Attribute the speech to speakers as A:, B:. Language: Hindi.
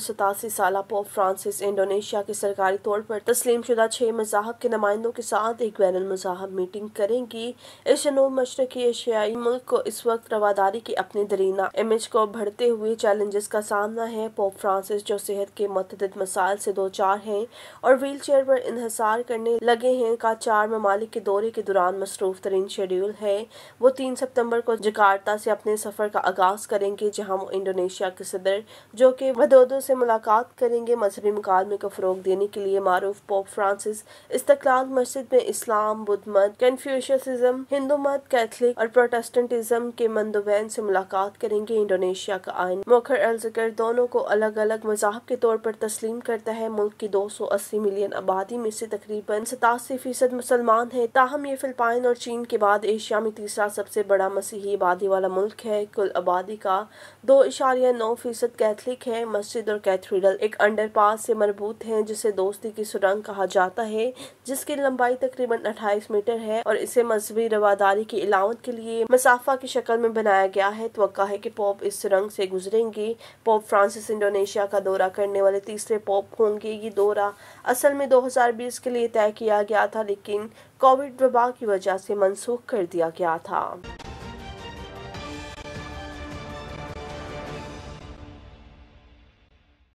A: सतासी साल पोप फ्रांसिस इंडोनेशिया के सरकारी तौर पर तस्लीम शुदा छः मजाहब के नुमाइंदों के साथ एक बैन मजाहब मीटिंग करेंगी इस जनूब मशरकी एशियाई मुल्क को इस वक्त रवादारी की अपनी दरीना इमेज को बढ़ते हुए चैलेंजेस का सामना है पोप फ्रांसिस जो सेहत के मतद मसाइल से दो चार हैं और व्हील चेयर पर इहसार करने लगे हैं का चार ममालिक के दौरे के दौरान मसरूफ तरीन शेड्यूल है वो तीन सितम्बर को जकार्ता से अपने सफर का आगाज करेंगे जहाँ वो इंडोनेशिया के सदर जो कि वदोदो से मुलाकात करेंगे मजहबी मुकालमे को फ़रोग देने के लिए मारूफ पोप फ्रांसिस इस्तकलाल मस्जिद में इस्लाम बुद्ध मत कन्फ्यूशसिज्म हिंदू मत कैथलिक और प्रोटेस्टेंटिज्म के मंदोबैन से मुलाकात करेंगे इंडोनेशिया का आयन मोखर अल दोनों को अलग अलग मजाब के तौर पर तस्लीम करता है मुल्क की दो सौ अस्सी मिलियन आबादी में से तकरीबन सतासी फीसद मुसलमान है ताहम ये फिलपाइन और चीन के बाद एशिया में तीसरा सबसे बड़ा मसीही आबादी वाला मुल्क है कुल आबादी का दो इशारिया नौ फीसद कैथलिक है मस्जिद और कैथीड्रल एक अंडरपास से मरबूत हैं जिसे दोस्ती की सुरंग कहा जाता है जिसकी लंबाई तकरीबन 28 मीटर है और इसे मजहबी रवादारी की अलावत के लिए मसाफा की शक्ल में बनाया गया है तो है कि पोप इस सुरंग से गुजरेंगे पोप फ्रांसिस इंडोनेशिया का दौरा करने वाले तीसरे पोप होंगे ये दौरा असल में 2020 के लिए तय किया गया था लेकिन कोविड वबा की वजह से मनसूख कर दिया गया था